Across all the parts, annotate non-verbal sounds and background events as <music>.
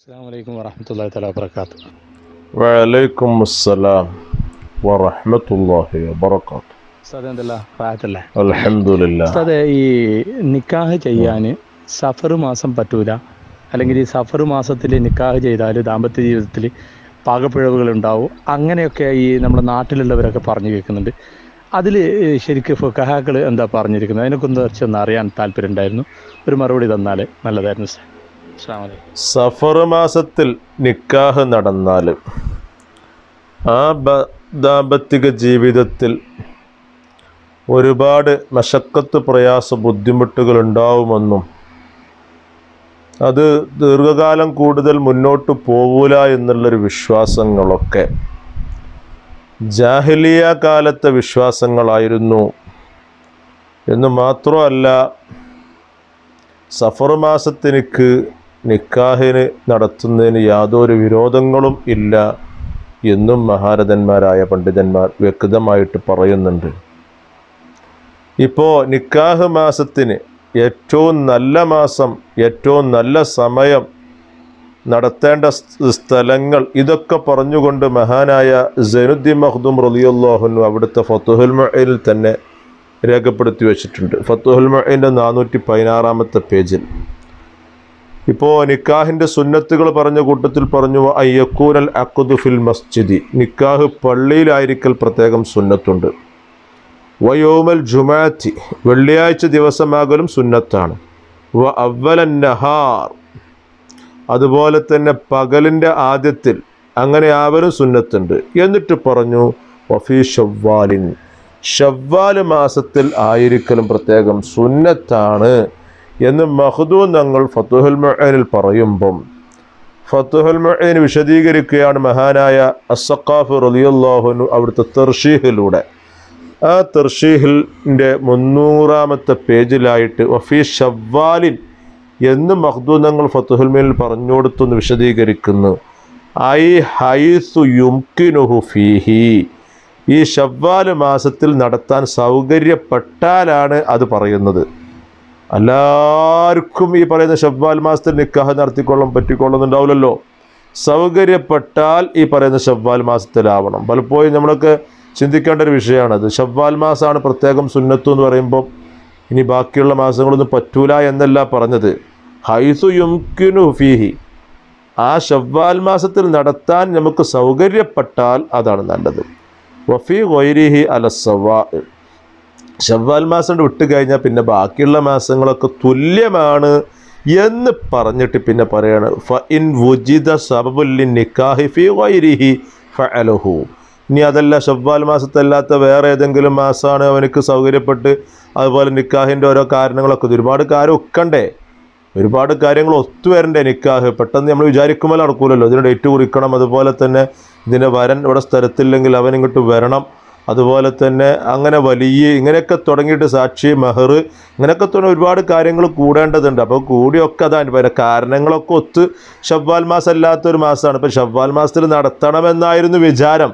അസ്സാമലൈക്കും വറഹമത്തല്ലാ തല വാബർക്കാത്ത് വലൈക്കും അസ്സലാം വറഹമത്തല്ലാഹി വബർക്കാത്ത് റാഹത്തല്ലേ അൽഹംദുലില്ലാ അതെ ഈ നിക്കാഹ് ചെയ്യാൻ സഫർ മാസം പറ്റൂല അല്ലെങ്കിൽ ഈ സഫർ മാസത്തിൽ നിക്കാഹ് ചെയ്താൽ ദാമ്പത്യ ജീവിതത്തിൽ പാകപ്പിഴവുകൾ ഉണ്ടാവും അങ്ങനെയൊക്കെ ഈ നമ്മുടെ നാട്ടിലുള്ളവരൊക്കെ പറഞ്ഞു കേൾക്കുന്നുണ്ട് അതിൽ ശരിക്കും ഫുക്കഹാക്കൾ എന്താ പറഞ്ഞിരിക്കുന്നത് അതിനെക്കുറിച്ച് ഒന്ന് അറിയാൻ താല്പര്യം ഉണ്ടായിരുന്നു ഒരു മറുപടി തന്നാൽ നല്ലതായിരുന്നു സാർ സഫർ മാസത്തിൽ നിക്കാഹ് നടന്നാൽ ആ ദാമ്പത്തിക ജീവിതത്തിൽ ഒരുപാട് മശക്കത്ത് പ്രയാസ ബുദ്ധിമുട്ടുകൾ ഉണ്ടാവുമെന്നും അത് ദീർഘകാലം കൂടുതൽ മുന്നോട്ട് പോകൂല എന്നുള്ളൊരു വിശ്വാസങ്ങളൊക്കെ ജാഹലിയ കാലത്തെ വിശ്വാസങ്ങളായിരുന്നു എന്ന് മാത്രമല്ല സഫർ മാസത്തിനിക്ക് നിക്കാഹിന് നടത്തുന്നതിന് യാതൊരു വിരോധങ്ങളും ഇല്ല എന്നും മഹാരഥന്മാരായ പണ്ഡിതന്മാർ വ്യക്തമായിട്ട് പറയുന്നുണ്ട് ഇപ്പോൾ നിക്കാഹ് മാസത്തിന് ഏറ്റവും നല്ല മാസം ഏറ്റവും നല്ല സമയം നടത്തേണ്ട സ്ഥലങ്ങൾ ഇതൊക്കെ പറഞ്ഞുകൊണ്ട് മഹാനായ സൈനുദ്ദീൻ മഹ്ദൂം റലിയുല്ലാഹുനു അവിടുത്തെ ഫത്തുഹുൽ മയിൽ തന്നെ രേഖപ്പെടുത്തി വച്ചിട്ടുണ്ട് ഫത്തുഹുൽ മയിൻ്റെ നാനൂറ്റി പതിനാറാമത്തെ പേജിൽ ഇപ്പോൾ നിക്കാഹിൻ്റെ സുന്നത്തുകൾ പറഞ്ഞ കൂട്ടത്തിൽ പറഞ്ഞു അയ്യക്കൂനൽ അക്കുദുഫിൽ ഫിൽ മസ്ജിദി നിക്കാഹ് പള്ളിയിലായിരിക്കൽ പ്രത്യേകം സുന്നത്തുണ്ട് വയോമൽ ജുമാറ്റി വെള്ളിയാഴ്ച ദിവസമാകലും സുന്നത്താണ് വ അവലൻ നഹാർ അതുപോലെ തന്നെ പകലിൻ്റെ ആദ്യത്തിൽ അങ്ങനെ ആവലും സുന്നത്തുണ്ട് എന്നിട്ട് പറഞ്ഞു വഫി ഷവ്വാലിൻ ഷവ്വാല് മാസത്തിൽ ആയിരിക്കലും പ്രത്യേകം സുന്നത്താണ് എന്ന് മഹദൂ തങ്ങൾ ഫത്തുഹുൽ മൊഹനിൽ പറയുമ്പം ഫത്തുഹുൽ മഅനിന് വിശദീകരിക്കുകയാണ് മഹാനായ അസക്കാഫ് റലിയുല്ലാഹുനു അവിടുത്തെ തെർഷീഹിലൂടെ ആ തെർഷീഹിൻ്റെ മുന്നൂറാമത്തെ പേജിലായിട്ട് വഫി ഷവ്വാലിൻ എന്ന് മഹദൂൻ തങ്ങൾ ഫത്തുഹുൽ പറഞ്ഞു കൊടുത്തു വിശദീകരിക്കുന്നു ഐ ഹൈസു യുംകിനുഹു ഫീഹി ഈ ഷവ്വാല് മാസത്തിൽ നടത്താൻ സൗകര്യപ്പെട്ടാലാണ് അത് പറയുന്നത് എല്ലാവർക്കും ഈ പറയുന്ന ഷബ്ബാൽ മാസത്തിൽ നിക്കാഹ് നടത്തിക്കൊള്ളം പറ്റിക്കൊള്ളുന്നുണ്ടാവില്ലല്ലോ സൗകര്യപ്പെട്ടാൽ ഈ പറയുന്ന ഷബ്ബാൽ മാസത്തിലാവണം പലപ്പോഴും നമ്മൾക്ക് ചിന്തിക്കേണ്ട ഒരു വിഷയമാണത് ഷബ്ബാൽ മാസമാണ് പ്രത്യേകം സുന്നത്തു എന്ന് പറയുമ്പോൾ ഇനി ബാക്കിയുള്ള മാസങ്ങളൊന്നും പറ്റൂല എന്നല്ല പറഞ്ഞത് ഹൈസു യുംകിനു ഫീഹി ആ ഷവ്വാൽ മാസത്തിൽ നടത്താൻ നമുക്ക് സൗകര്യപ്പെട്ടാൽ അതാണ് നല്ലത് വഫി വൈരിഹി അലസവാ ഷവ്വാൽ മാസം വിട്ട് കഴിഞ്ഞാൽ പിന്നെ ബാക്കിയുള്ള മാസങ്ങളൊക്കെ തുല്യമാണ് എന്ന് പറഞ്ഞിട്ട് പിന്നെ പറയാണ് ഫ ഇൻ വുജിദ സബബുല്ലിൻ നിക്കാഹി ഫി വൈരിഹി ഫഅലഹു ഇനി അതല്ല ഷവ്വാൽ മാസത്തല്ലാത്ത വേറെ ഏതെങ്കിലും മാസമാണ് അവനക്ക് സൗകര്യപ്പെട്ട് അതുപോലെ നിക്കാഹിൻ്റെ ഓരോ കാരണങ്ങളൊക്കെ ഒരുപാട് കാര്യം ഒക്കണ്ടേ ഒരുപാട് കാര്യങ്ങൾ വരണ്ടേ നിക്കാഹ് പെട്ടെന്ന് നമ്മൾ വിചാരിക്കുമ്പോൾ നടക്കൂലല്ലോ ഇതിന് ഡേറ്റ് കുറിക്കണം അതുപോലെ തന്നെ ഇതിൻ്റെ വരൻ ഇവിടെ സ്ഥലത്തില്ലെങ്കിൽ അവൻ ഇങ്ങോട്ട് വരണം അതുപോലെ തന്നെ അങ്ങനെ വലിയ ഇങ്ങനെയൊക്കെ തുടങ്ങിയിട്ട് സാക്ഷി മെഹറ് ഇങ്ങനെയൊക്കെ തുടങ്ങി ഒരുപാട് കാര്യങ്ങൾ കൂടേണ്ടതുണ്ട് അപ്പോൾ കൂടിയൊക്കെ അതാണ് പിന്നെ കാരണങ്ങളൊക്കെ ഒത്ത് ഷവ്വാൽ മാസം അല്ലാത്തൊരു മാസമാണ് ഇപ്പോൾ ഷവ്വാൽ മാസത്തിൽ നടത്തണമെന്നായിരുന്നു വിചാരം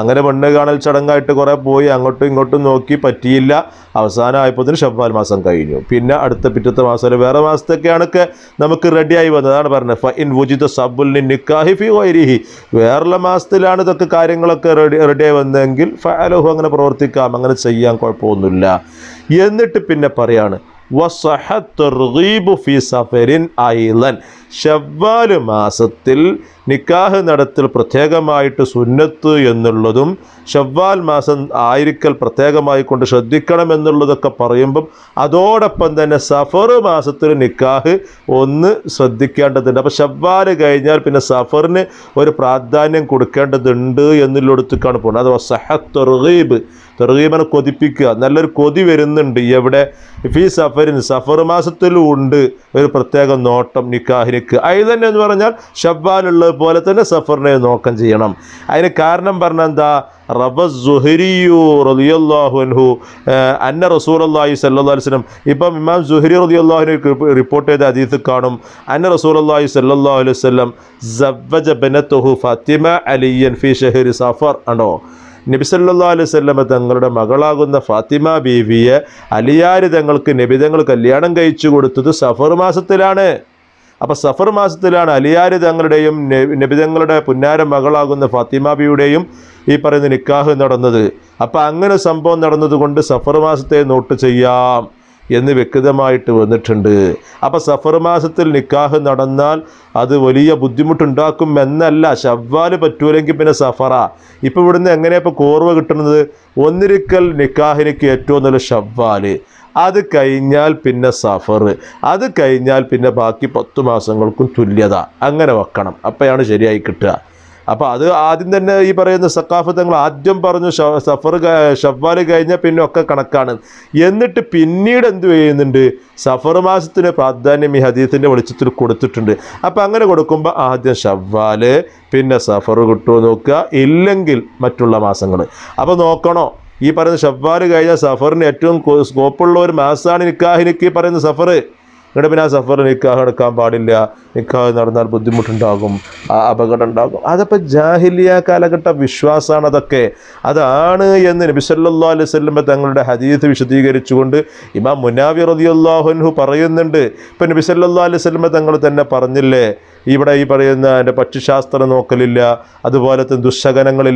അങ്ങനെ മണ്ണ് കാണൽ ചടങ്ങായിട്ട് കുറേ പോയി അങ്ങോട്ടും ഇങ്ങോട്ടും നോക്കി പറ്റിയില്ല അവസാനം ആയപ്പോഴത്തിന് ഷവ്വാൽ മാസം കഴിഞ്ഞു പിന്നെ അടുത്ത പിറ്റത്തെ മാസം അല്ലെ വേറെ മാസത്തൊക്കെയാണൊക്കെ നമുക്ക് റെഡിയായി വന്നതാണ് പറഞ്ഞത് ഫ ഇൻ വുജിത സബുൽ നിക്കാഹിഫി വൈരിഹി വേറുള്ള മാസത്തിലാണ് ഇതൊക്കെ കാര്യങ്ങളൊക്കെ റെഡി റെഡിയായി വന്നതെങ്കിൽ ഫലോഹു അങ്ങനെ പ്രവർത്തിക്കാം അങ്ങനെ ചെയ്യാൻ കുഴപ്പമൊന്നുമില്ല എന്നിട്ട് പിന്നെ പറയാണ് വസഹ ഫി സഫരിൻ ഐലൻ ഷവ്വാല് മാസത്തിൽ നിക്കാഹ് നടത്തിൽ പ്രത്യേകമായിട്ട് സുന്നത്ത് എന്നുള്ളതും ഷവ്വാൽ മാസം ആയിരിക്കൽ പ്രത്യേകമായി കൊണ്ട് ശ്രദ്ധിക്കണം എന്നുള്ളതൊക്കെ പറയുമ്പം അതോടൊപ്പം തന്നെ സഫർ മാസത്തിൽ നിക്കാഹ് ഒന്ന് ശ്രദ്ധിക്കേണ്ടതുണ്ട് അപ്പോൾ ഷവ്വാൽ കഴിഞ്ഞാൽ പിന്നെ സഫറിന് ഒരു പ്രാധാന്യം കൊടുക്കേണ്ടതുണ്ട് എന്നുള്ളടുത്തേക്കാണ് പോകുന്നത് അഥവാ സഹ തെർഗീബ് തെർഗീബിനെ കൊതിപ്പിക്കുക നല്ലൊരു കൊതി വരുന്നുണ്ട് എവിടെ ഫി സഫറിന് സഫർ മാസത്തിലും ഉണ്ട് ഒരു പ്രത്യേക നോട്ടം നിക്കാഹിനിക്ക് തന്നെ എന്ന് പറഞ്ഞാൽ ഷവ്വാലുള്ള പോലെ തന്നെ സഫറിനെ നോക്കം ചെയ്യണം അതിന് കാരണം പറഞ്ഞെന്താ റബസ് ജുഹരിയു റലിയല്ലാഹു അൻഹു അന്ന റസൂൽ അള്ളാഹി സല്ലാ വസ്ലം ഇപ്പം ഇമാം ജുഹരി റലിയല്ലാഹുവിനെ റിപ്പോർട്ട് ചെയ്ത അതീത്ത് കാണും അന്ന റസൂൽ അള്ളാഹി സല്ലാ അലൈഹി വസ്ലം സബ്ബജ ബനത്തുഹു ഫാത്തിമ അലിയൻ ഫി ഷെഹരി സഫർ ആണോ നബിസല്ലാ അലൈവല്ലമ തങ്ങളുടെ മകളാകുന്ന ഫാത്തിമ ബീവിയെ അലിയാരി തങ്ങൾക്ക് നബി തങ്ങൾ കല്യാണം കഴിച്ചു കൊടുത്തത് സഫർ മാസത്തിലാണ് അപ്പോൾ സഫർ മാസത്തിലാണ് അലിയാരി തങ്ങളുടെയും നബിതങ്ങളുടെ പുന്നാര മകളാകുന്ന ഫാത്തിമാബിയുടെയും ഈ പറയുന്ന നിക്കാഹ് നടന്നത് അപ്പോൾ അങ്ങനെ സംഭവം നടന്നതുകൊണ്ട് സഫർ മാസത്തെ നോട്ട് ചെയ്യാം എന്ന് വ്യക്തമായിട്ട് വന്നിട്ടുണ്ട് അപ്പോൾ സഫർ മാസത്തിൽ നിക്കാഹ് നടന്നാൽ അത് വലിയ ബുദ്ധിമുട്ടുണ്ടാക്കും എന്നല്ല ഷവ്വാൽ പറ്റൂലെങ്കിൽ പിന്നെ സഫറ ഇപ്പോൾ ഇവിടുന്ന് എങ്ങനെയാണ് ഇപ്പോൾ കോർവ് കിട്ടുന്നത് ഒന്നിരിക്കൽ നിക്കാഹിനിക്ക് ഏറ്റവും നല്ല ഷവ്വാൽ അത് കഴിഞ്ഞാൽ പിന്നെ സഫർ അത് കഴിഞ്ഞാൽ പിന്നെ ബാക്കി പത്തു മാസങ്ങൾക്കും തുല്യത അങ്ങനെ വെക്കണം അപ്പോഴാണ് ശരിയായി കിട്ടുക അപ്പോൾ അത് ആദ്യം തന്നെ ഈ പറയുന്ന സക്കാഫത്ത് ആദ്യം പറഞ്ഞു സഫർ ഷവ്വാൽ കഴിഞ്ഞാൽ പിന്നെ ഒക്കെ കണക്കാണ് എന്നിട്ട് പിന്നീട് എന്ത് ചെയ്യുന്നുണ്ട് സഫർ മാസത്തിന് പ്രാധാന്യം ഈ ഹദീത്തിൻ്റെ വെളിച്ചത്തിൽ കൊടുത്തിട്ടുണ്ട് അപ്പോൾ അങ്ങനെ കൊടുക്കുമ്പോൾ ആദ്യം ഷവ്വാൽ പിന്നെ സഫർ കിട്ടുമോ നോക്കുക ഇല്ലെങ്കിൽ മറ്റുള്ള മാസങ്ങൾ അപ്പോൾ നോക്കണോ ഈ പറയുന്ന ഷവ്വാൽ കഴിഞ്ഞാൽ സഫറിന് ഏറ്റവും സ്കോപ്പുള്ള ഒരു മാസമാണ് നിക്കാഹിനിക്ക് ഈ പറയുന്ന സഫർ നിങ്ങളുടെ പിന്നെ ആ സഫർ നിൽക്കാഹ് എടുക്കാൻ പാടില്ല നിക്കാഹ് നടന്നാൽ ബുദ്ധിമുട്ടുണ്ടാകും അപകടം ഉണ്ടാകും അതപ്പോൾ ജാഹിലിയ കാലഘട്ട വിശ്വാസമാണ് അതൊക്കെ അതാണ് എന്ന് നബിസല്ലാ അലൈഹി സ്വല്ലം തങ്ങളുടെ ഹദീസ് വിശദീകരിച്ചുകൊണ്ട് ഇമാം മുനാവി റതിയുല്ലാഹുൻഹു പറയുന്നുണ്ട് ഇപ്പം നബിസല്ലാ അലൈഹി സ്വല്ലം തങ്ങൾ തന്നെ പറഞ്ഞില്ലേ ഇവിടെ ഈ പറയുന്ന എൻ്റെ പക്ഷിശാസ്ത്രം നോക്കലില്ല അതുപോലത്തെ തന്നെ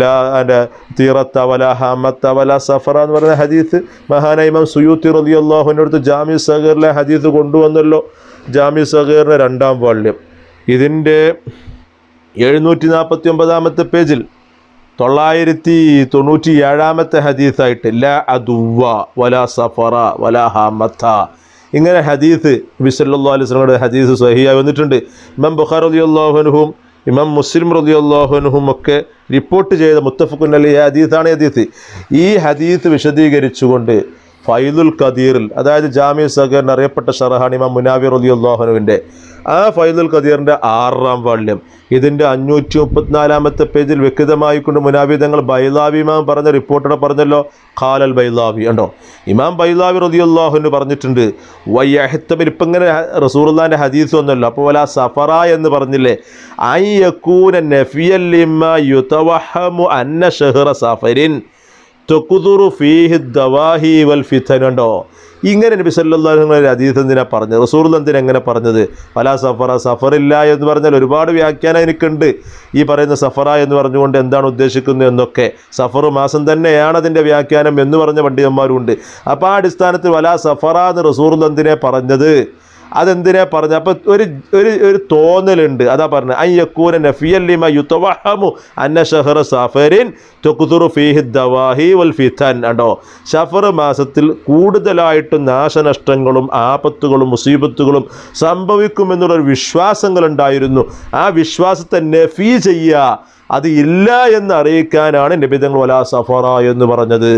ലാ എൻ്റെ തീറത്തവല വല ഹമത്ത സഫറ എന്ന് പറയുന്ന ഹദീസ് മഹാനൈമം സുയൂത്തി റലി അടുത്ത് ജാമ്യു സഹീറിലെ ഹദീസ് കൊണ്ടുവന്നല്ലോ ജാമ്യു സഹീറിൻ്റെ രണ്ടാം വാള്യം ഇതിൻ്റെ എഴുന്നൂറ്റി നാൽപ്പത്തി ഒമ്പതാമത്തെ പേജിൽ തൊള്ളായിരത്തി തൊണ്ണൂറ്റി ഏഴാമത്തെ ഹദീസായിട്ട് ല അദുവ വല സഫറ വല ഹമത്ത ഇങ്ങനെ ഹദീസ് ബിസല്ലാ അലൈഹി സ്വലങ്ങളുടെ ഹദീസ് സഹിയായി വന്നിട്ടുണ്ട് ഇമാം ബുഖാർ അലി അള്ളാഹുനുഹും ഇമാം മുസ്ലിം റലി അള്ളാഹുനുഹും ഒക്കെ റിപ്പോർട്ട് ചെയ്ത മുത്തഫുഖുൻ അലി ഹദീസാണ് ഹദീസ് ഈ ഹദീസ് വിശദീകരിച്ചുകൊണ്ട് ഫൈദുൽ ഖദീറിൽ അതായത് ജാമിയ സഹകരണ അറിയപ്പെട്ട ഷറഹാനിമ മുനാവിർ അലി അള്ളാഹനുവിൻ്റെ ആ ഫൈദുൽ ഖദീറിൻ്റെ ആറാം വാല്യം ഇതിൻ്റെ അഞ്ഞൂറ്റി മുപ്പത്തിനാലാമത്തെ പേജിൽ വ്യക്തമായിക്കൊണ്ട് മുനാവി തങ്ങൾ ബൈലാവി ഇമാം പറഞ്ഞ റിപ്പോർട്ടിനെ പറഞ്ഞല്ലോ ഖാലൽ ബൈലാവി ഉണ്ടോ ഇമാം ബൈലാവി റതി അള്ളാഹുന് പറഞ്ഞിട്ടുണ്ട് വയ്യഹത്തബിൽ ഇപ്പം ഇങ്ങനെ റസൂർല്ലാൻ്റെ ഹദീസ് ഒന്നുമല്ലോ അപ്പോൾ വല സഫറ എന്ന് പറഞ്ഞില്ലേ ഐ യക്കൂന നഫിയല്ലിമ യുതവഹമു അന്ന ഷെഹ്റ സഫരിൻ തൊക്കുതുറു ഫീഹി ദവാഹി വൽ ഫിത്തനുണ്ടോ ഇങ്ങനെ നബി സല്ലാഹുങ്ങളെ അതീത് എന്തിനാ പറഞ്ഞത് റസൂർ എന്തിനാ എങ്ങനെ പറഞ്ഞത് പല സഫറ സഫറില്ല എന്ന് പറഞ്ഞാൽ ഒരുപാട് വ്യാഖ്യാനം എനിക്കുണ്ട് ഈ പറയുന്ന സഫറ എന്ന് പറഞ്ഞുകൊണ്ട് എന്താണ് ഉദ്ദേശിക്കുന്നത് എന്നൊക്കെ സഫർ മാസം തന്നെയാണ് അതിൻ്റെ വ്യാഖ്യാനം എന്ന് പറഞ്ഞ പണ്ഡിതന്മാരുണ്ട് അപ്പോൾ ആ അടിസ്ഥാനത്തിൽ വല സഫറ എന്ന് റസൂർ എന്തിനെ പറഞ്ഞത് അതെന്തിനാ പറഞ്ഞു അപ്പോൾ ഒരു ഒരു ഒരു തോന്നലുണ്ട് അതാ പറഞ്ഞത് അൻ അന്ന ഷഹർ ദവാഹി വൽ കണ്ടോ ഷഫർ മാസത്തിൽ കൂടുതലായിട്ടും നാശനഷ്ടങ്ങളും ആപത്തുകളും മുസീബത്തുകളും സംഭവിക്കുമെന്നുള്ളൊരു ഉണ്ടായിരുന്നു ആ വിശ്വാസത്തെ നഫീ ചെയ്യുക അത് ഇല്ല എന്ന് അറിയിക്കാനാണ് നിബിതങ്ങൾ വലാ സഫറ എന്ന് പറഞ്ഞത്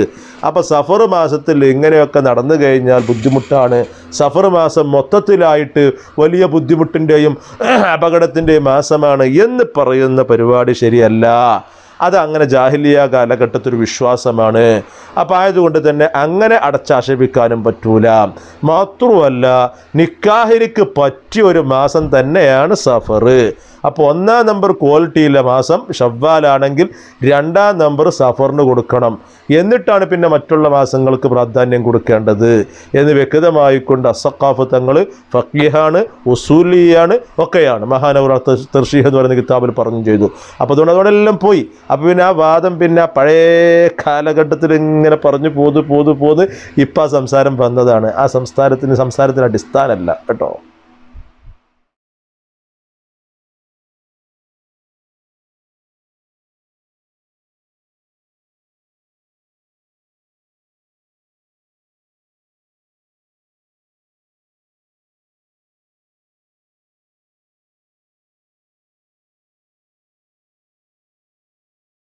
അപ്പോൾ സഫർ മാസത്തിൽ ഇങ്ങനെയൊക്കെ നടന്നു കഴിഞ്ഞാൽ ബുദ്ധിമുട്ടാണ് സഫർ മാസം മൊത്തത്തിലായിട്ട് വലിയ ബുദ്ധിമുട്ടിൻ്റെയും <clears throat> അപകടത്തിൻ്റെയും മാസമാണ് എന്ന് പറയുന്ന പരിപാടി ശരിയല്ല അത് അങ്ങനെ ജാഹിലിയ കാലഘട്ടത്തിൽ വിശ്വാസമാണ് അപ്പം ആയതുകൊണ്ട് തന്നെ അങ്ങനെ അടച്ചാക്ഷേപിക്കാനും പറ്റൂല മാത്രമല്ല നിക്കാഹിലിക്ക് പറ്റിയ ഒരു മാസം തന്നെയാണ് സഫർ അപ്പോൾ ഒന്നാം നമ്പർ ക്വാളിറ്റിയിലെ മാസം ഷവ്വാലാണെങ്കിൽ രണ്ടാം നമ്പർ സഫറിന് കൊടുക്കണം എന്നിട്ടാണ് പിന്നെ മറ്റുള്ള മാസങ്ങൾക്ക് പ്രാധാന്യം കൊടുക്കേണ്ടത് എന്ന് വ്യക്തമായിക്കൊണ്ട് അസക്കാഫ് തങ്ങൾ ഫക്കീഹാണ് ഉസൂലിയാണ് ഒക്കെയാണ് മഹാനവർ തർശീഹ് എന്ന് പറയുന്ന കിതാബിൽ പറഞ്ഞു ചെയ്തു അപ്പോൾ അതുകൊണ്ട് അതോടെല്ലാം പോയി അപ്പോൾ പിന്നെ ആ വാദം പിന്നെ പഴയ കാലഘട്ടത്തിൽ ഇങ്ങനെ പറഞ്ഞു പോതു പോതു പോതു ഇപ്പം ആ സംസാരം വന്നതാണ് ആ സംസ്ഥാനത്തിന് സംസാരത്തിന് അടിസ്ഥാനമല്ല കേട്ടോ